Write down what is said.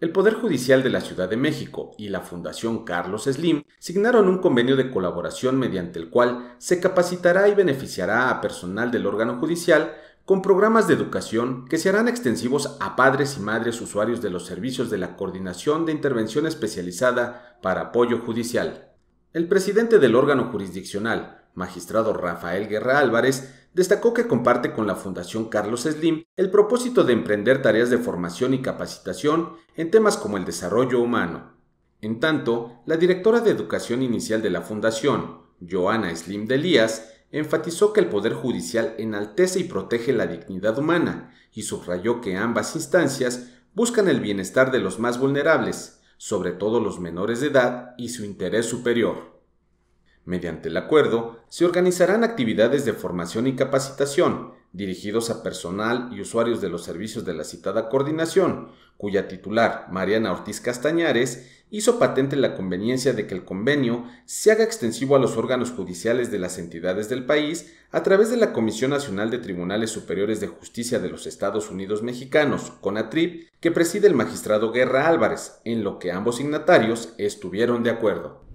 El Poder Judicial de la Ciudad de México y la Fundación Carlos Slim signaron un convenio de colaboración mediante el cual se capacitará y beneficiará a personal del órgano judicial con programas de educación que se harán extensivos a padres y madres usuarios de los servicios de la Coordinación de Intervención Especializada para Apoyo Judicial. El presidente del órgano jurisdiccional, magistrado Rafael Guerra Álvarez, destacó que comparte con la Fundación Carlos Slim el propósito de emprender tareas de formación y capacitación en temas como el desarrollo humano. En tanto, la directora de Educación Inicial de la Fundación, Joana Slim de Elías, enfatizó que el Poder Judicial enaltece y protege la dignidad humana y subrayó que ambas instancias buscan el bienestar de los más vulnerables, sobre todo los menores de edad y su interés superior. Mediante el acuerdo, se organizarán actividades de formación y capacitación dirigidos a personal y usuarios de los servicios de la citada coordinación, cuya titular, Mariana Ortiz Castañares, hizo patente la conveniencia de que el convenio se haga extensivo a los órganos judiciales de las entidades del país a través de la Comisión Nacional de Tribunales Superiores de Justicia de los Estados Unidos Mexicanos, CONATRIP, que preside el magistrado Guerra Álvarez, en lo que ambos signatarios estuvieron de acuerdo.